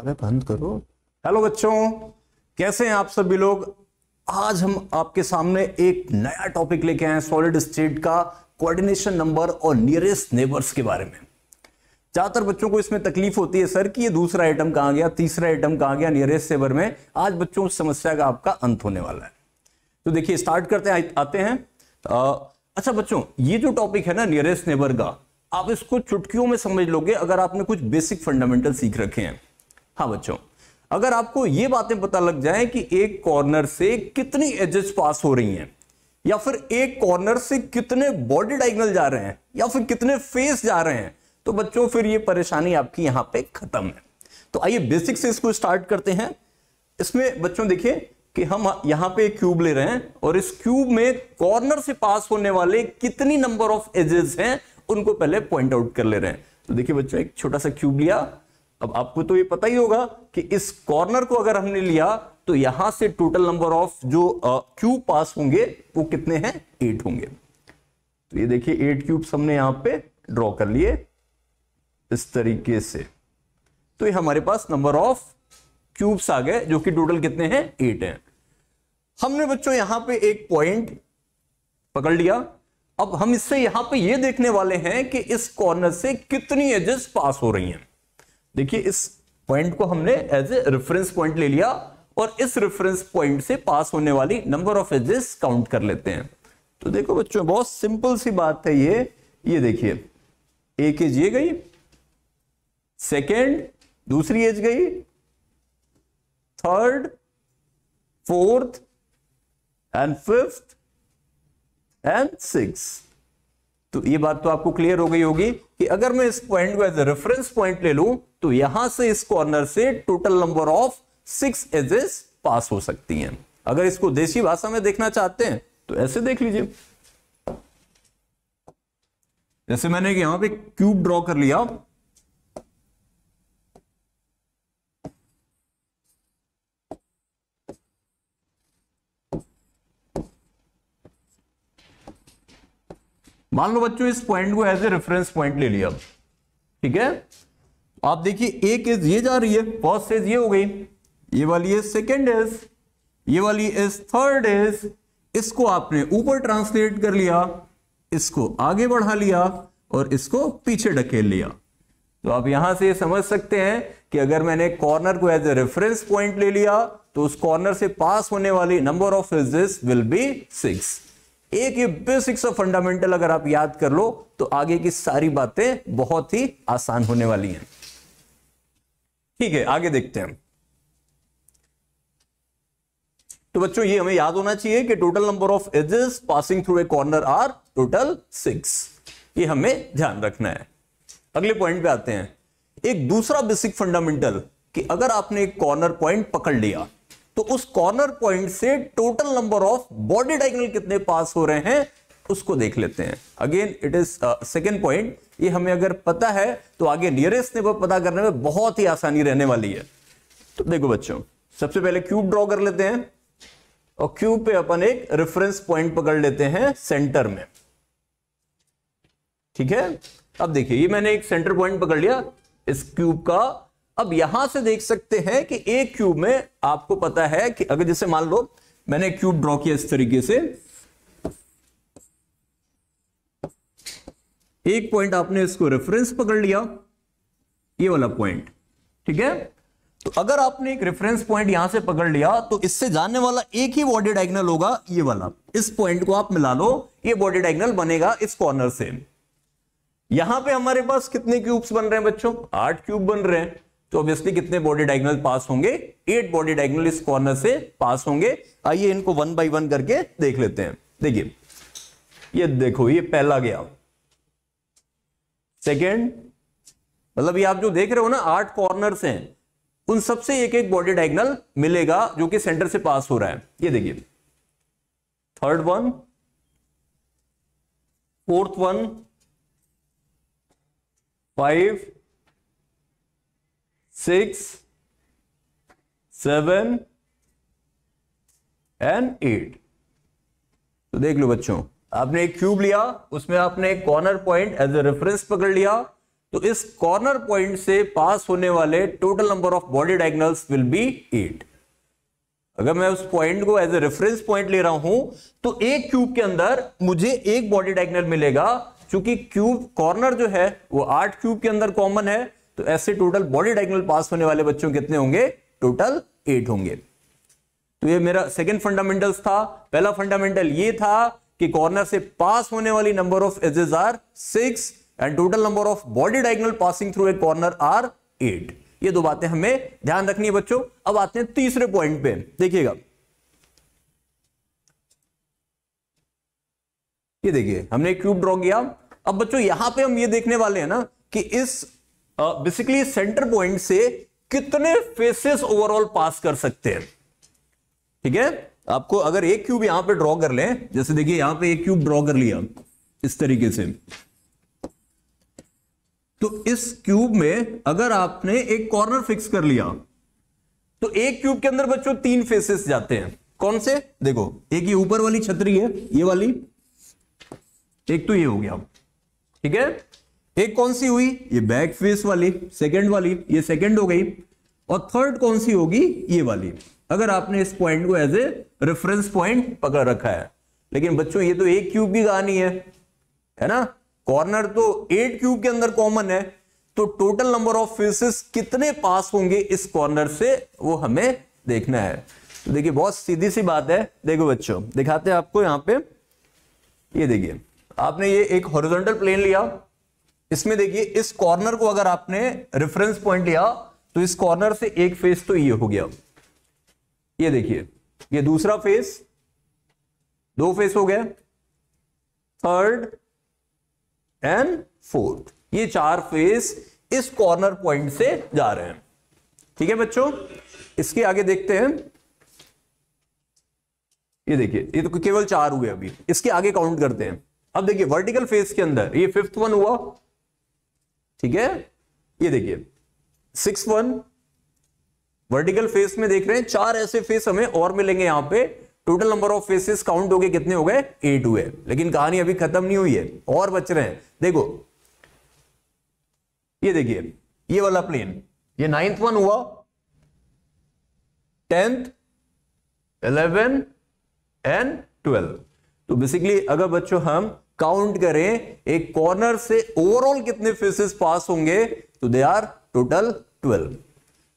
अरे बंद करो हेलो बच्चों कैसे हैं आप सभी लोग आज हम आपके सामने एक नया टॉपिक लेके आए हैं सॉलिड स्टेट का कोऑर्डिनेशन नंबर और नियरेस्ट नेबर्स के बारे में ज्यादातर बच्चों को इसमें तकलीफ होती है सर कि ये दूसरा आइटम कहाँ गया तीसरा आइटम कहाँ गया नियरेस्ट नेबर में आज बच्चों उस समस्या का आपका अंत होने वाला है तो देखिए स्टार्ट करते हैं आते हैं आ, अच्छा बच्चों ये जो टॉपिक है ना नियरेस्ट नेबर का आप इसको चुटकियों में समझ लोगे अगर आपने कुछ बेसिक फंडामेंटल सीख रखे हैं हाँ बच्चों अगर आपको ये बातें पता लग जाए कि एक कॉर्नर से कितनी एजेस पास हो रही हैं या फिर एक कॉर्नर से कितने बॉडी डाइगनल जा रहे हैं या फिर कितने फेस जा रहे हैं तो बच्चों फिर ये परेशानी आपकी यहां पे खत्म है तो आइए बेसिक से इसको स्टार्ट करते हैं इसमें बच्चों देखिए कि हम यहां पे क्यूब ले रहे हैं और इस क्यूब में कॉर्नर से पास होने वाले कितनी नंबर ऑफ एजेस हैं उनको पहले पॉइंट आउट कर ले रहे हैं तो देखिए बच्चों एक छोटा सा क्यूब लिया अब आपको तो ये पता ही होगा कि इस कॉर्नर को अगर हमने लिया तो यहां से टोटल नंबर ऑफ जो क्यूब पास होंगे वो कितने हैं एट होंगे तो ये देखिए एट क्यूब्स हमने यहां पे ड्रॉ कर लिए इस तरीके से तो ये हमारे पास नंबर ऑफ क्यूब्स आ गए जो कि टोटल कितने हैं एट हैं हमने बच्चों यहां पे एक पॉइंट पकड़ लिया अब हम इससे यहां पे ये देखने वाले हैं कि इस कॉर्नर से कितनी एजेस पास हो रही हैं देखिए इस पॉइंट को हमने एज ए रेफरेंस पॉइंट ले लिया और इस रेफरेंस पॉइंट से पास होने वाली नंबर ऑफ एजेस काउंट कर लेते हैं तो देखो बच्चों बहुत सिंपल सी बात है ये ये देखिए एक एज ये गई सेकेंड दूसरी एज गई third fourth and fifth and six तो ये बात तो आपको क्लियर हो गई होगी कि अगर मैं इस पॉइंट को एज ए रेफरेंस पॉइंट ले लूं तो यहां से इस कॉर्नर से total number of six edges pass हो सकती हैं अगर इसको देसी भाषा में देखना चाहते हैं तो ऐसे देख लीजिए जैसे मैंने यहां पे क्यूब ड्रॉ कर लिया मान लो बच्चों इस पॉइंट को एज ए रेफरेंस पॉइंट ले लिया ठीक है आप देखिए एक एज ये जा रही है फर्स्ट एज ये हो गई ये वाली एज सेकेंड एज ये वाली एज थर्ड एज इसको आपने ऊपर ट्रांसलेट कर लिया इसको आगे बढ़ा लिया और इसको पीछे ढकेल लिया तो आप यहां से समझ सकते हैं कि अगर मैंने कॉर्नर को एज ए रेफरेंस पॉइंट ले लिया तो उस कॉर्नर से पास होने वाली number of edges will be six एक बेसिक्स ऑफ फंडामेंटल अगर आप याद कर लो तो आगे की सारी बातें बहुत ही आसान होने वाली हैं ठीक है आगे देखते हैं तो बच्चों ये हमें याद होना चाहिए कि total number of edges passing through a corner are total six ये हमें ध्यान रखना है अगले पॉइंट पे आते हैं एक दूसरा बेसिक फंडामेंटल कि अगर आपने एक कॉर्नर पॉइंट पकड़ लिया तो उस कॉर्नर पॉइंट से total number of body diagonal कितने पास हो रहे हैं उसको देख लेते हैं again it is second point ये हमें अगर पता है तो आगे नियरेस्ट नेबर पता करने में बहुत ही आसानी रहने वाली है तो देखो बच्चों सबसे पहले क्यूब ड्रॉ कर लेते हैं और क्यूब पे अपन एक रेफरेंस पॉइंट पकड़ लेते हैं सेंटर में ठीक है अब देखिए ये मैंने एक सेंटर पॉइंट पकड़ लिया इस क्यूब का अब यहां से देख सकते हैं कि एक क्यूब में आपको पता है कि अगर जैसे मान लो मैंने क्यूब ड्रॉ किया इस तरीके से एक पॉइंट आपने इसको रेफरेंस पकड़ लिया ये वाला पॉइंट ठीक है तो अगर आपने एक रेफरेंस पॉइंट यहां से पकड़ लिया तो इससे जानने वाला एक ही बॉडी डायगनल होगा ये वाला इस पॉइंट को आप मिला लो ये बॉडी डायगनल बनेगा इस कॉर्नर से यहां पे हमारे पास कितने क्यूब्स बन रहे हैं बच्चों आठ क्यूब बन रहे हैं तो ऑब्वियसली कितने बॉडी डायगनल पास होंगे एट बॉडी डायगनल इस कॉर्नर से पास होंगे आइए इनको वन बाई वन करके देख लेते हैं देखिए ये देखो ये पहला गया सेकेंड मतलब ये आप जो देख रहे हो ना आठ कॉर्नर्स हैं उन सबसे एक एक बॉडी डायगनल मिलेगा जो कि सेंटर से पास हो रहा है ये देखिए third one fourth one five six seven and eight तो देख लो बच्चों आपने एक क्यूब लिया उसमें आपने एक corner point as a reference पकड़ लिया तो इस कॉर्नर पॉइंट से पास होने वाले total number of body diagonals will be eight अगर मैं उस पॉइंट को एज ए रेफरेंस पॉइंट ले रहा हूं तो एक क्यूब के अंदर मुझे एक बॉडी डायगनल मिलेगा क्योंकि क्यूब कॉर्नर जो है वो आठ क्यूब के अंदर कॉमन है तो ऐसे टोटल बॉडी डायगनल पास होने वाले बच्चों कितने होंगे टोटल एट होंगे तो ये मेरा सेकेंड फंडामेंटल्स था पहला फंडामेंटल ये था कि कॉर्नर से पास होने वाली number of edges are six and total number of body diagonal passing through a corner are eight ये दो बातें हमें ध्यान रखनी है बच्चों अब आते हैं तीसरे पॉइंट पे देखिएगा ये देखिए हमने क्यूब ड्रॉ किया अब बच्चों यहां पे हम ये देखने वाले हैं ना कि इस बेसिकली सेंटर पॉइंट से कितने फेसेस ओवरऑल पास कर सकते हैं ठीक है आपको अगर एक क्यूब यहां पे ड्रॉ कर लें जैसे देखिए यहां पे एक क्यूब ड्रॉ कर लिया इस तरीके से तो इस क्यूब में अगर आपने एक कॉर्नर फिक्स कर लिया तो एक क्यूब के अंदर बच्चों तीन फेसेस जाते हैं कौन से देखो एक ये ऊपर वाली छतरी है ये वाली एक तो ये हो गया ठीक है एक कौन सी हुई ये बैक फेस वाली सेकेंड वाली ये सेकेंड हो गई और थर्ड कौन सी होगी ये वाली अगर आपने इस पॉइंट को एज ए रेफरेंस पॉइंट पकड़ रखा है लेकिन बच्चों ये तो एक क्यूब की कहानी है है ना कॉर्नर तो एट क्यूब के अंदर कॉमन है तो टोटल नंबर ऑफ फेसेस कितने पास होंगे इस कॉर्नर से वो हमें देखना है तो देखिए बहुत सीधी सी बात है देखो बच्चों दिखाते हैं आपको यहां पे ये देखिए आपने ये एक हॉरिजॉन्टल प्लेन लिया इसमें देखिए इस कॉर्नर को अगर आपने रेफरेंस पॉइंट लिया तो इस कॉर्नर से एक फेस तो ये हो गया ये देखिए ये दूसरा फेस दो फेस हो गया थर्ड एंड फोर्थ ये चार फेस इस कॉर्नर पॉइंट से जा रहे हैं ठीक है बच्चों इसके आगे देखते हैं ये देखिए ये तो केवल चार हुए अभी इसके आगे काउंट करते हैं अब देखिए वर्टिकल फेस के अंदर ये फिफ्थ वन हुआ ठीक है ये देखिए सिक्स वन वर्टिकल फेस में देख रहे हैं चार ऐसे फेस हमें और मिलेंगे यहां पे total number of faces count हो गए कितने हो गए एट हुए लेकिन कहानी अभी खत्म नहीं हुई है और बच रहे हैं देखो ये देखिए ये वाला प्लेन ये नाइन्थ वन हुआ टेंथ इलेवन एंड ट्वेल्व तो बेसिकली अगर बच्चों हम काउंट करें एक कॉर्नर से ओवरऑल कितने फेसेस पास होंगे तो दे आर टोटल ट्वेल्व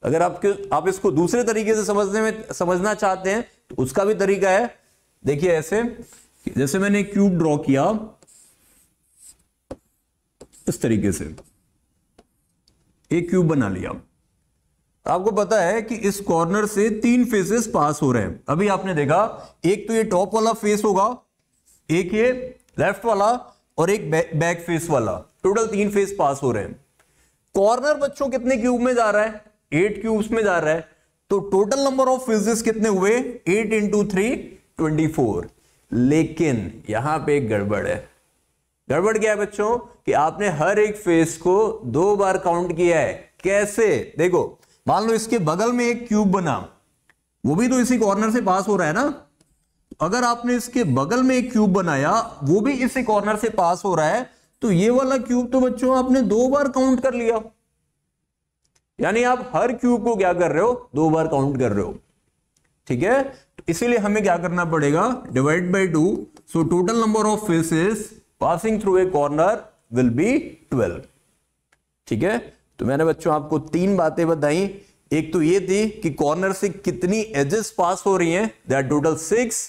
अगर आपके आप इसको दूसरे तरीके से समझने में समझना चाहते हैं तो उसका भी तरीका है देखिए ऐसे जैसे मैंने क्यूब ड्रॉ किया इस तरीके से एक क्यूब बना लिया आपको पता है कि इस कॉर्नर से तीन फेसेस पास हो रहे हैं अभी आपने देखा एक तो ये टॉप वाला फेस होगा एक ये लेफ्ट वाला और एक बैक फेस वाला टोटल तीन फेस पास हो रहे हैं कॉर्नर बच्चों कितने क्यूब में जा रहा है एट क्यूब्स में जा रहा है तो टोटल नंबर ऑफ फिजिक्स कितने हुए eight into three twenty four लेकिन यहां पे एक गड़बड़ है गड़बड़ क्या है बच्चों कि आपने हर एक फेस को दो बार काउंट किया है कैसे देखो मान लो इसके बगल में एक क्यूब बना वो भी तो इसी कॉर्नर से पास हो रहा है ना अगर आपने इसके बगल में एक क्यूब बनाया वो भी इसी कॉर्नर से पास हो रहा है तो ये वाला क्यूब तो बच्चों आपने दो बार काउंट कर लिया यानी आप हर क्यूब को क्या कर रहे हो दो बार काउंट कर रहे हो ठीक है तो इसीलिए हमें क्या करना पड़ेगा divide by two so total number of faces passing through a corner will be twelve ठीक है तो मैंने बच्चों आपको तीन बातें बताई एक तो ये थी कि कॉर्नर से कितनी एजेस पास हो रही हैं दैट टोटल सिक्स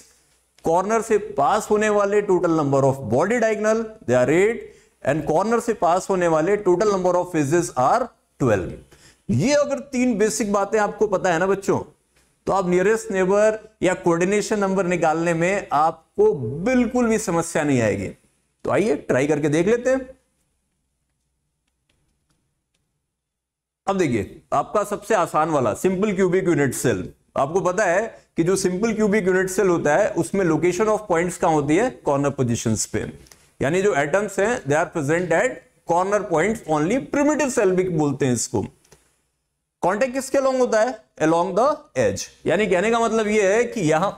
कॉर्नर से पास होने वाले total number of body diagonal they are eight and corner से पास होने वाले total number of faces are twelve ये अगर तीन बेसिक बातें आपको पता है ना बच्चों तो आप नियरेस्ट नेबर या कोऑर्डिनेशन नंबर निकालने में आपको बिल्कुल भी समस्या नहीं आएगी तो आइए ट्राई करके देख लेते हैं अब देखिए आपका सबसे आसान वाला सिंपल क्यूबिक यूनिट सेल आपको पता है कि जो सिंपल क्यूबिक यूनिट सेल होता है उसमें लोकेशन ऑफ पॉइंट्स कहां होती है कॉर्नर पोजिशन पे यानी जो एटम्स हैं they are present at corner points only primitive cell भी बोलते हैं इसको कॉन्टेक्ट किसके अलॉन्ग होता है अलोंग द एज यानी कहने का मतलब यह है कि यहां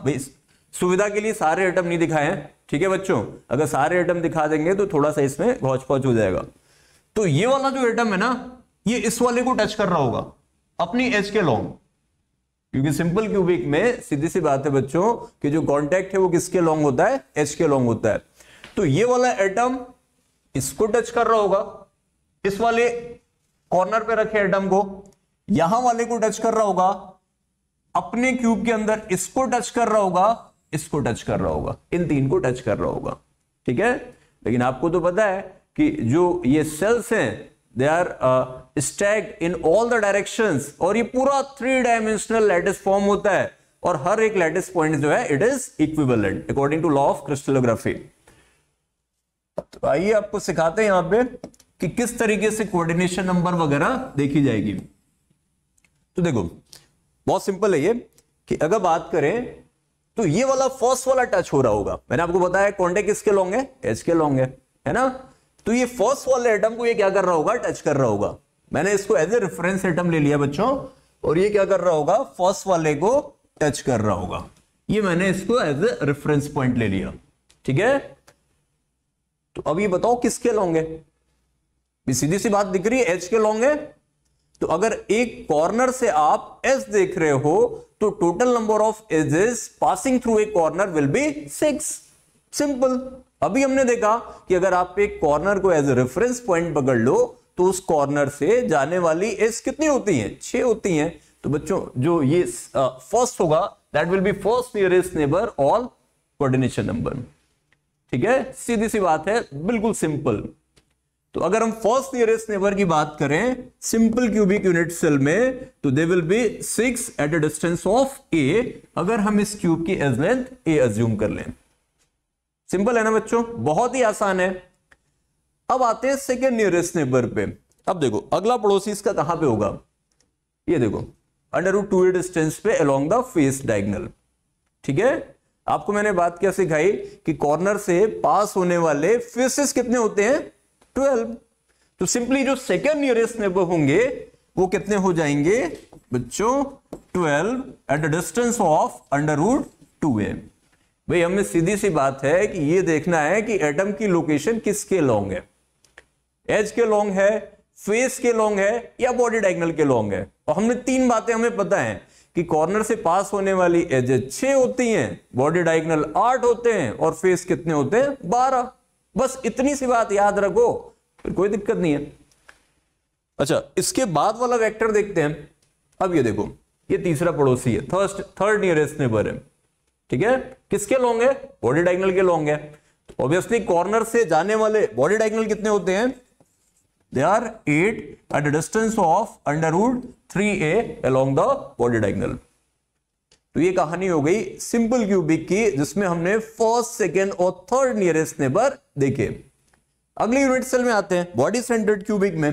सुविधा के लिए सारे आइटम नहीं दिखाए हैं ठीक है बच्चों अगर सारे आइटम दिखा देंगे तो थोड़ा सा इसमें घोच पहुंच हो जाएगा तो ये वाला जो आइटम है ना ये इस वाले को टच कर रहा होगा अपनी एज के लॉन्ग क्योंकि सिंपल क्यूबिक में सीधी सी बात है बच्चों कि जो कांटेक्ट है वो किसके लॉन्ग होता है एच के लॉन्ग होता है तो ये वाला एटम इसको टच कर रहा होगा इस वाले कॉर्नर पे रखे एटम को यहां वाले को टच कर रहा होगा अपने क्यूब के अंदर इसको टच कर रहा होगा इसको टच कर रहा होगा इन तीन को टच कर रहा होगा ठीक है लेकिन आपको तो पता है कि जो ये सेल्स हैं they are stack in all the direction और ये पूरा थ्री डायमेंशनल लेटेस्ट फॉर्म होता है और हर एक लेटेस्ट पॉइंट जो है it is equivalent according to law of crystallography तो आइए आपको सिखाते हैं यहां पे कि किस तरीके से कोऑर्डिनेशन नंबर वगैरह देखी जाएगी तो देखो बहुत सिंपल है ये कि अगर बात करें तो ये वाला फर्स्ट वाला टच हो रहा होगा मैंने आपको बताया कॉन्टे किसके लॉन्ग है एच के लॉन्ग है है ना तो ये फर्स्ट वाले एटम को ये क्या कर रहा होगा टच कर रहा होगा मैंने इसको एज ए रेफरेंस एटम ले लिया बच्चों और ये क्या कर रहा होगा फर्स्ट वाले को टच कर रहा होगा ये मैंने इसको एज ए रेफरेंस पॉइंट ले लिया ठीक है तो अब ये बताओ किसके लॉन्ग है सीधी सी बात दिख रही है एच के लॉन्ग है तो अगर एक कॉर्नर से आप एस देख रहे हो तो total number of edges passing through a corner will be six simple अभी हमने देखा कि अगर आप एक कॉर्नर को एज ए रेफरेंस पॉइंट पकड़ लो तो उस कॉर्नर से जाने वाली एस कितनी होती है छह होती है तो बच्चों जो ये फर्स्ट होगा that will be first nearest neighbour all coordination number ठीक है सीधी सी बात है बिल्कुल सिंपल तो अगर हम फर्स्ट नियरेस्ट नेबर की बात करें सिंपल क्यूबिक यूनिट सेल में तो they will be six at a distance of a अगर हम इस क्यूब की एज लेंथ ए अज्यूम कर लें सिंपल है ना बच्चों बहुत ही आसान है अब आते हैं सेकेंड नियरेस्ट नेबर पे अब देखो अगला पड़ोसी इसका कहां पे होगा ये देखो अंडर टू ए डिस्टेंस पे अलोंग द फेस डायगनल ठीक है आपको मैंने बात क्या सिखाई कि कॉर्नर से पास होने वाले फेसेस कितने होते हैं ट्वेल्व तो सिंपली जो सेकेंड नियरेस्ट नेबर होंगे वो कितने हो जाएंगे बच्चों twelve at a distance of under root two M भाई हमें सीधी सी बात है कि ये देखना है कि एटम की लोकेशन किसके लॉन्ग है एज के लॉन्ग है फेस के लॉन्ग है या बॉडी डायगनल के लॉन्ग है और हमने तीन बातें हमें पता है कि कॉर्नर से पास होने वाली एजेस छह होती हैं बॉडी डायगनल आठ होते हैं और फेस कितने होते हैं बारह बस इतनी सी बात याद रखो फिर कोई दिक्कत नहीं है अच्छा इसके बाद वाला वेक्टर देखते हैं अब ये देखो ये तीसरा पड़ोसी है थर्स्ट थर्ड नियरेस्ट नेबर है ठीक है किसके लॉन्ग है बॉडी डायगनल के लॉन्ग है तो ऑब्वियसली कॉर्नर से जाने वाले बॉडी डायगनल कितने होते हैं they are at at distance of under root three a along the body diagonal तो ये कहानी हो गई सिंपल क्यूबिक की जिसमें हमने फर्स्ट सेकेंड और थर्ड नियरेस्ट नेबर देखे अगले यूनिट सेल में आते हैं बॉडी सेंटर्ड क्यूबिक में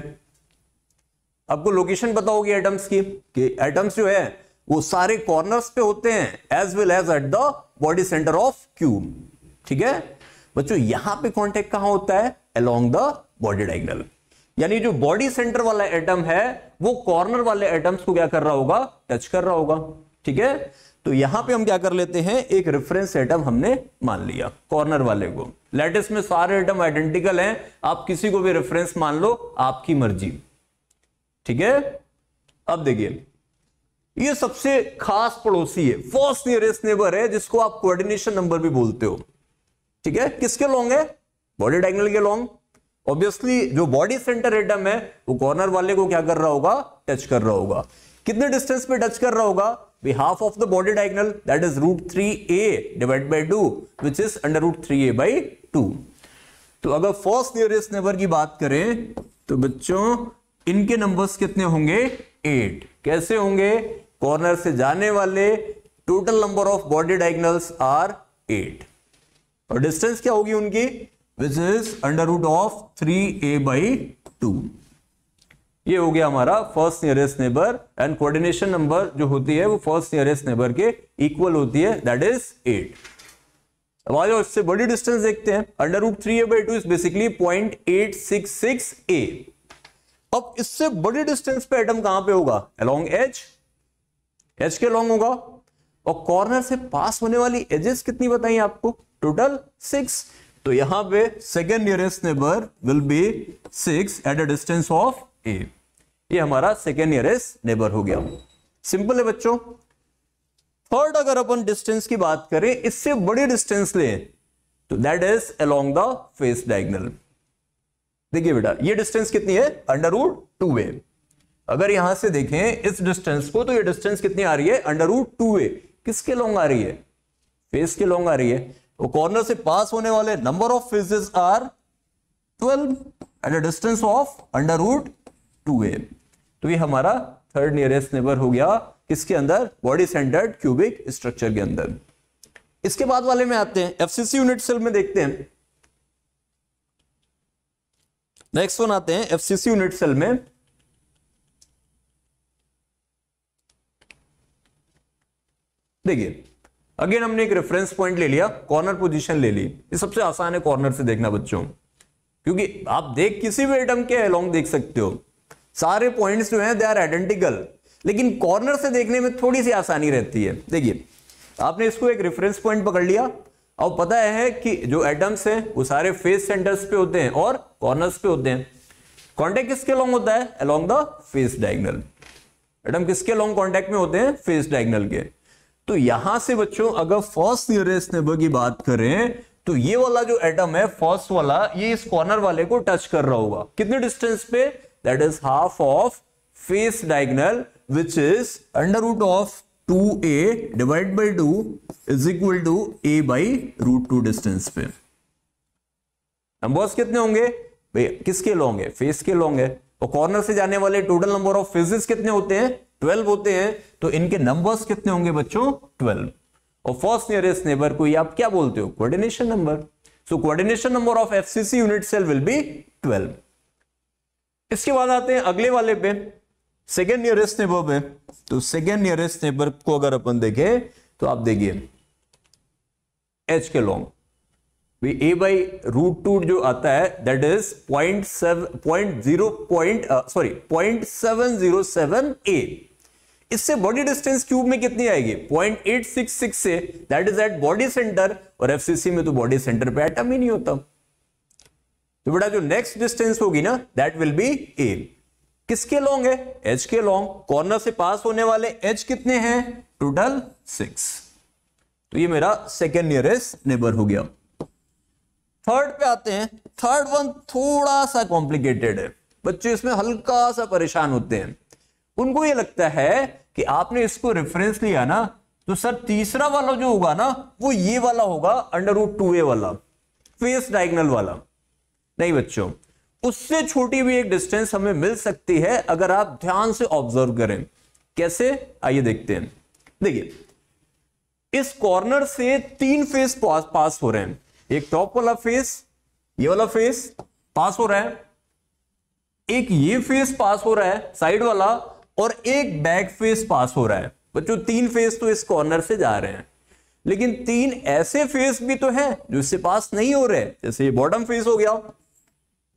आपको लोकेशन पता होगी एटम्स की कि एटम्स जो है वो सारे कॉर्नर्स पे होते हैं as well as at the body centre of cube ठीक है बच्चों यहां पे कांटेक्ट कहां होता है अलोंग द बॉडी डायगनल यानी जो बॉडी सेंटर वाला एटम है वो कॉर्नर वाले एटम्स को क्या कर रहा होगा टच कर रहा होगा ठीक है तो यहां पे हम क्या कर लेते हैं एक रेफरेंस एटम हमने मान लिया कॉर्नर वाले को लेटेस्ट में सारे एटम आइडेंटिकल हैं आप किसी को भी रेफरेंस मान लो आपकी मर्जी ठीक है अब देखिए ये सबसे खास पड़ोसी है फर्स्ट नियरेस्ट नेबर है जिसको आप कोऑर्डिनेशन नंबर भी बोलते हो ठीक है किसके लॉन्ग है बॉडी डायंगल के लॉन्ग ऑब्वियसली जो बॉडी सेंटर एटम है वो कॉर्नर वाले को क्या कर रहा होगा टच कर रहा होगा कितने डिस्टेंस पे टच कर रहा होगा we half of the body diagonal that is root 3a divided by 2 which is under root 3a by 2 तो अगर फर्स्ट नियरेस्ट नेबर की बात करें तो बच्चों इनके नंबर्स कितने होंगे एट कैसे होंगे कॉर्नर से जाने वाले total number of body diagonals are eight और डिस्टेंस क्या होगी उनकी which is under root of three a by two ये हो गया हमारा first nearest neighbour and coordination number जो होती है वो फर्स्ट नियरेस्ट नेबर के इक्वल होती है दैट इज एट अब आज इससे बड़ी डिस्टेंस देखते हैं under root three a by two is basically point eight six six a अब इससे बड़ी डिस्टेंस पे एटम कहां पे होगा अलोंग एच एच के अलोंग होगा और कॉर्नर से पास होने वाली एजेस कितनी बताई आपको टोटल सिक्स तो यहां पे second nearest neighbour will be six at a distance of a ये हमारा सेकेंड नियरेस्ट नेबर हो गया सिंपल है बच्चों थर्ड अगर अपन डिस्टेंस की बात करें इससे बड़ी डिस्टेंस ले तो that is along the face diagonal देखिए बेटा ये डिस्टेंस कितनी है अंडर रूट टू वे अगर यहां से देखें इस डिस्टेंस को तो ये डिस्टेंस कितनी आ रही है अंडर रूट टू वे किसके लॉन्ग आ रही है फेस के लॉन्ग आ रही है तो कॉर्नर से पास होने वाले number of faces are twelve at a distance of under root two a तो ये हमारा थर्ड नियरेस्ट नेबर हो गया किसके अंदर बॉडी सेंटर्ड क्यूबिक स्ट्रक्चर के अंदर इसके बाद वाले में आते हैं एफसीसी यूनिट सेल में देखते हैं नेक्स्ट वन आते हैं एफसीसी यूनिट सेल में देखिए अगेन हमने एक रेफरेंस पॉइंट ले लिया कॉर्नर पोजीशन ले ली ये सबसे आसान है कॉर्नर से देखना बच्चों क्योंकि आप देख किसी भी आइटम के अलोंग देख सकते हो सारे पॉइंट्स जो हैं दे आर आइडेंटिकल लेकिन कॉर्नर से देखने में थोड़ी सी आसानी रहती है देखिए आपने इसको एक रेफरेंस पॉइंट पकड़ लिया और पता है कि जो एटम्स हैं वो सारे फेस सेंटर्स पे होते हैं और कॉर्नर्स पे होते हैं कॉन्टेक्ट किसके लॉन्ग होता है along the face diagonal atom किसके लॉन्ग कॉन्टेक्ट में होते हैं फेस डायगनल के तो यहां से बच्चों अगर फर्स्ट नियरेस्ट नेबर की बात करें तो ये वाला जो एटम है फर्स्ट वाला ये इस कॉर्नर वाले को टच कर रहा होगा कितने डिस्टेंस पे that is half of face diagonal which is under root of 2a divided by 2 is equal to a by root 2 distance पे नंबर्स कितने होंगे भाई किसके लॉन्ग है फेस के लॉन्ग है और कॉर्नर से जाने वाले टोटल नंबर ऑफ फेजेस कितने होते हैं 12 होते हैं तो इनके नंबर्स कितने होंगे बच्चों 12 और फर्स्ट नियरेस्ट नेबर को ये आप क्या बोलते हो coordination number so coordination number of FCC unit cell will be 12 इसके बाद आते हैं अगले वाले पे सेकेंड नियरेस्ट नेबर पे तो सेकेंड नियरेस्ट नेबर को अगर अपन देखें तो आप देखिए एच के long A by root two जो आता है that is point seven point zero point sorry point seven zero seven ए इससे बॉडी डिस्टेंस क्यूब में कितनी आएगी point eight six six say that is eight body centre और FCC में तो बॉडी सेंटर पे एटम ही नहीं होता तो बेटा जो नेक्स्ट डिस्टेंस होगी ना दैट विल बी ए किसके लॉन्ग है एच के लॉन्ग कॉर्नर से पास होने वाले एच कितने हैं टोटल सिक्स तो ये मेरा सेकेंड नियरेस्ट नेबर हो गया थर्ड पे आते हैं थर्ड वन थोड़ा सा कॉम्प्लिकेटेड है बच्चे इसमें हल्का सा परेशान होते हैं उनको ये लगता है कि आपने इसको रेफरेंस लिया ना तो सर तीसरा वाला जो होगा ना वो ये वाला होगा अंडर रूट टू ए वाला फेस डायगनल वाला नहीं बच्चों उससे छोटी भी एक डिस्टेंस हमें मिल सकती है अगर आप ध्यान से ऑब्जर्व करें कैसे आइए देखते हैं देखिए इस कॉर्नर से तीन फेस पास, पास हो रहे हैं एक टॉप वाला फेस ये वाला फेस पास हो रहा है एक ये फेस पास हो रहा है साइड वाला और एक बैक फेस पास हो रहा है बच्चों तीन फेस तो इस कॉर्नर से जा रहे हैं लेकिन तीन ऐसे फेस भी तो हैं जो इससे पास नहीं हो रहे जैसे ये बॉटम फेस हो गया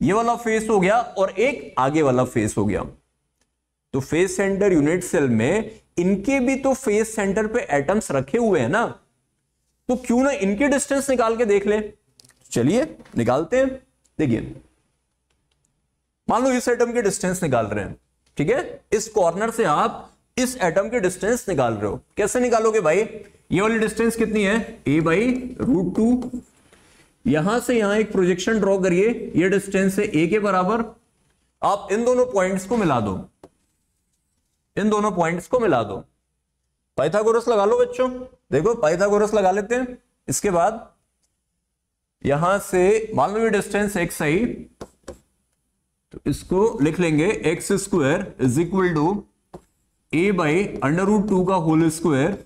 ये वाला फेस हो गया और एक आगे वाला फेस हो गया तो फेस सेंटर यूनिट सेल में इनके भी तो फेस सेंटर पे एटम्स रखे हुए हैं ना तो क्यों ना इनके डिस्टेंस निकाल के देख ले चलिए निकालते हैं देखिए मान लो इस एटम के डिस्टेंस निकाल रहे हैं ठीक है इस कॉर्नर से आप इस एटम के डिस्टेंस निकाल रहे हो कैसे निकालोगे भाई ये वाली डिस्टेंस कितनी है ए बाई रूट टू यहां से यहां एक प्रोजेक्शन ड्रॉ करिए ये डिस्टेंस है ए के बराबर आप इन दोनों पॉइंट्स को मिला दो इन दोनों पॉइंट्स को मिला दो पाइथागोरस लगा लो बच्चों देखो पाइथागोरस लगा लेते हैं इसके बाद यहां से मान लो ये डिस्टेंस एक्स आई तो इसको लिख लेंगे X square is equal to a by under root two का whole square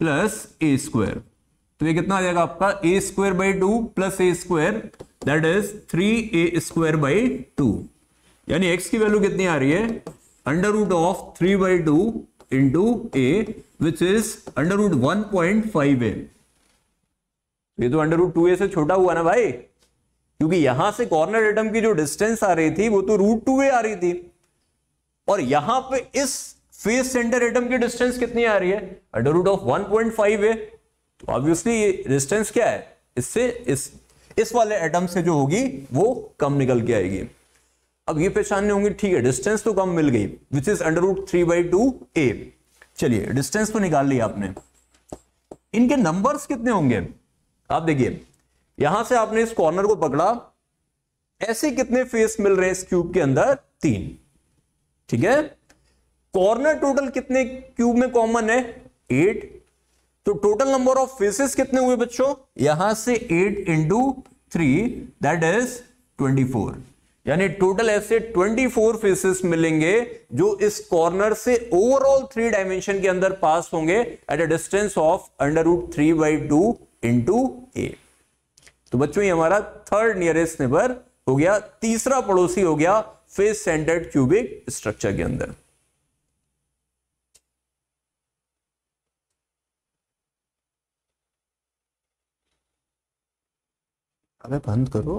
plus a square तो ये कितना आ जाएगा आपका a square by two plus a square that is three a square by two यानी एक्स की वैल्यू कितनी आ रही है under root of three by two into a which is under root one point five a ये तो under root two ए से छोटा हुआ ना भाई क्योंकि यहां से कॉर्नर एटम की जो डिस्टेंस आ रही थी वो तो रूट टू ए आ रही थी और यहां पे इस फेस सेंटर एटम की डिस्टेंस कितनी आ रही है under root of one point five a तो ऑब्वियसली ये रेजिस्टेंस क्या है इससे इस इस वाले एटम से जो होगी वो कम निकल के आएगी अब ये पहचानने होंगे ठीक है डिस्टेंस तो कम मिल गई which is under root three by two a चलिए डिस्टेंस तो निकाल लिया आपने इनके नंबर्स कितने होंगे आप देखिए यहां से आपने इस कॉर्नर को पकड़ा ऐसे कितने फेस मिल रहे हैं इस क्यूब के अंदर तीन ठीक है कॉर्नर टोटल कितने क्यूब में कॉमन है एट तो टोटल नंबर ऑफ फेसेस कितने हुए बच्चों यहां से eight into three that is twenty four यानी टोटल ऐसे 24 फेसेस मिलेंगे जो इस कॉर्नर से ओवरऑल थ्री डायमेंशन के अंदर पास होंगे at a distance of under root three by two into a तो बच्चों ये हमारा थर्ड नियरेस्ट नेबर हो गया तीसरा पड़ोसी हो गया फेस सेंटर्ड क्यूबिक स्ट्रक्चर के अंदर अबे बंद करो